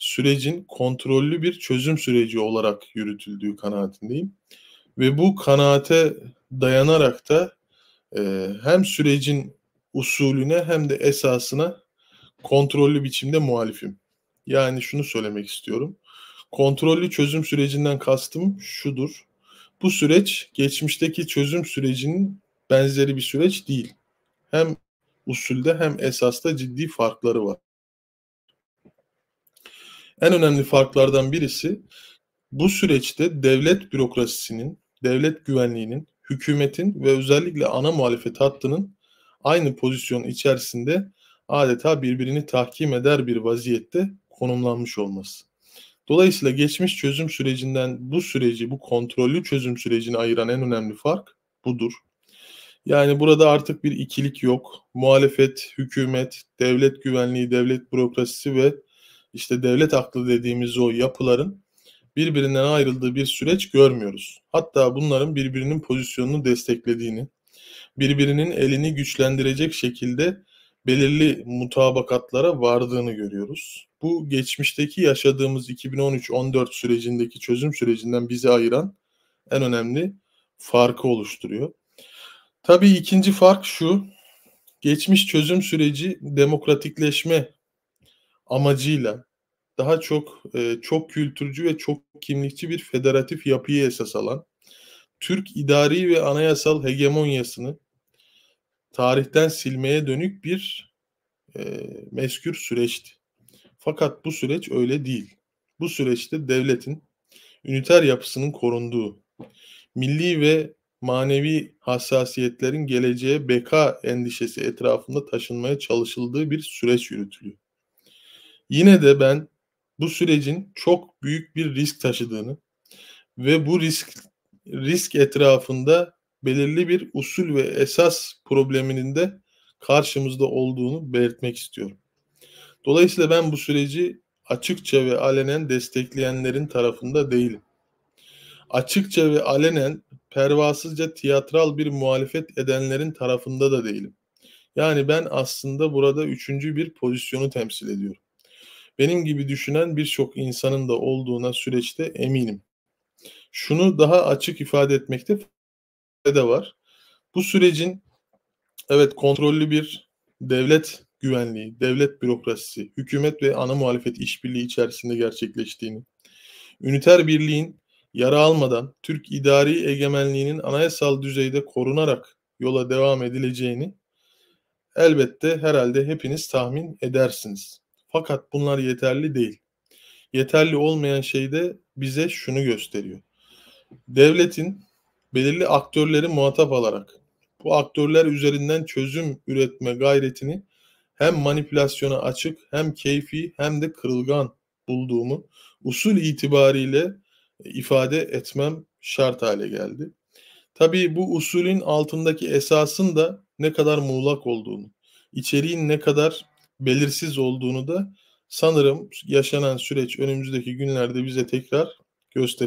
sürecin kontrollü bir çözüm süreci olarak yürütüldüğü kanaatindeyim. Ve bu kanaate dayanarak da e, hem sürecin usulüne hem de esasına kontrollü biçimde muhalifim. Yani şunu söylemek istiyorum. Kontrollü çözüm sürecinden kastım şudur. Bu süreç geçmişteki çözüm sürecinin benzeri bir süreç değil. Hem usulde hem esasta ciddi farkları var en önemli farklardan birisi bu süreçte devlet bürokrasisinin, devlet güvenliğinin, hükümetin ve özellikle ana muhalefet hattının aynı pozisyon içerisinde adeta birbirini tahkim eder bir vaziyette konumlanmış olması. Dolayısıyla geçmiş çözüm sürecinden bu süreci, bu kontrollü çözüm sürecini ayıran en önemli fark budur. Yani burada artık bir ikilik yok. Muhalefet, hükümet, devlet güvenliği, devlet bürokrasisi ve işte devlet aklı dediğimiz o yapıların birbirinden ayrıldığı bir süreç görmüyoruz. Hatta bunların birbirinin pozisyonunu desteklediğini, birbirinin elini güçlendirecek şekilde belirli mutabakatlara vardığını görüyoruz. Bu geçmişteki yaşadığımız 2013-14 sürecindeki çözüm sürecinden bizi ayıran en önemli farkı oluşturuyor. Tabii ikinci fark şu. Geçmiş çözüm süreci demokratikleşme amacıyla daha çok e, çok kültürcü ve çok kimlikçi bir federatif yapıyı esas alan, Türk idari ve anayasal hegemonyasını tarihten silmeye dönük bir e, meskür süreçti. Fakat bu süreç öyle değil. Bu süreçte devletin üniter yapısının korunduğu, milli ve manevi hassasiyetlerin geleceğe beka endişesi etrafında taşınmaya çalışıldığı bir süreç yürütülüyor. Yine de ben bu sürecin çok büyük bir risk taşıdığını ve bu risk risk etrafında belirli bir usul ve esas probleminin de karşımızda olduğunu belirtmek istiyorum. Dolayısıyla ben bu süreci açıkça ve alenen destekleyenlerin tarafında değilim. Açıkça ve alenen pervasızca tiyatral bir muhalefet edenlerin tarafında da değilim. Yani ben aslında burada üçüncü bir pozisyonu temsil ediyorum. Benim gibi düşünen birçok insanın da olduğuna süreçte eminim. Şunu daha açık ifade etmekte de var. Bu sürecin evet kontrollü bir devlet güvenliği, devlet bürokrasisi, hükümet ve ana muhalefet işbirliği içerisinde gerçekleştiğini, üniter birliğin yara almadan Türk idari egemenliğinin anayasal düzeyde korunarak yola devam edileceğini elbette herhalde hepiniz tahmin edersiniz. Fakat bunlar yeterli değil. Yeterli olmayan şey de bize şunu gösteriyor. Devletin belirli aktörleri muhatap alarak bu aktörler üzerinden çözüm üretme gayretini hem manipülasyona açık hem keyfi hem de kırılgan bulduğumu usul itibariyle e, ifade etmem şart hale geldi. Tabii bu usulün altındaki esasın da ne kadar muğlak olduğunu, içeriğin ne kadar belirsiz olduğunu da sanırım yaşanan süreç önümüzdeki günlerde bize tekrar gösterecek.